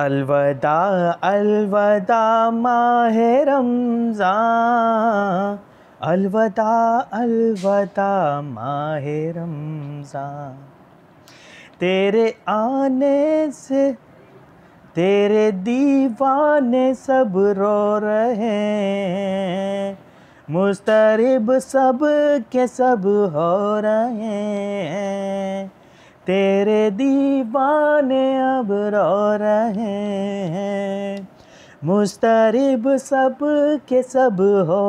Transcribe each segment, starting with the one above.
अलवदा अलवदा माह रमज़ान अलविदा अलवदा माह रमज़ान तेरे आने से तेरे दीवाने सब रो रहे हैं मुस्तरब सब के सब हो रहे हैं तेरे दीवाने अब रो रहे हैं मुस्तरब सब के सब हो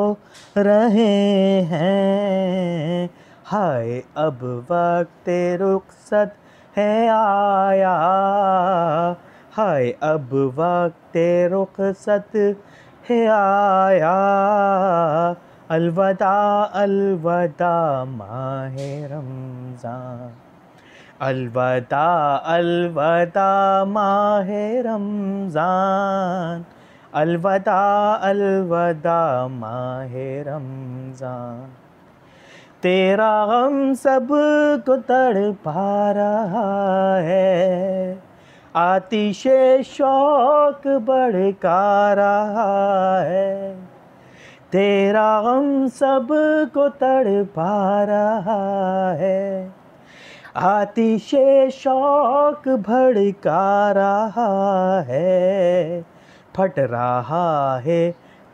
रहे हैं हाय अब वक्त रुखसत है आया हाय अब वक्त रुखसत है आया अलवदा अलवदा माह रमज़ान अलविदा अलविदा माह रमज़ान अलविदा अलविदा माह रमज़ान तेरा गम सब को तड़पा रहा है आतिश शौक भड़का रहा है तेरा गम सब को तड़पा रहा है आतिश शौक भड़का रहा है फट रहा है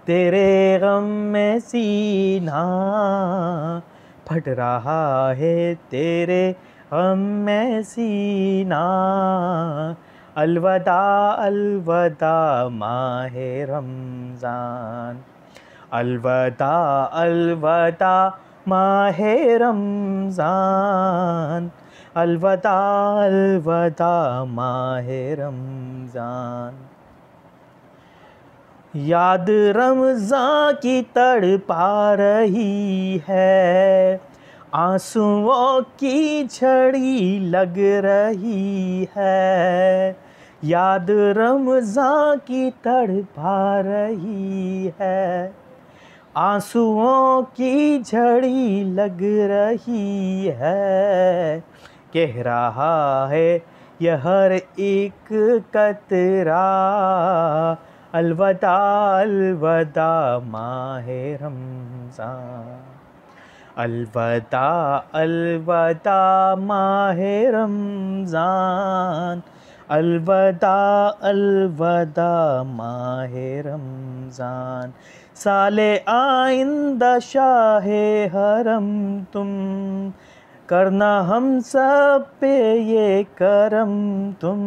तेरे गम में सीना फट रहा है तेरे गम में सीना अलवदा अलवदा माह रमज़ान अलवदा अलवदा माह रमज़ान अलवदा अलवदा माह रमज़ान याद रमजा की तड़ पा रही है आंसुओं की छड़ी लग रही है याद रमजा की तड़ पा रही है आंसुओं की झड़ी लग रही है कह रहा है यह हर एक कतरा अलवदा अलवदा माह रमज़ान अलवदा अलवदा माह रमज़ान अलवदा अलवदा माह रमज़ान साले आइंदा शाह हरम तुम करना हम सब पे ये करम तुम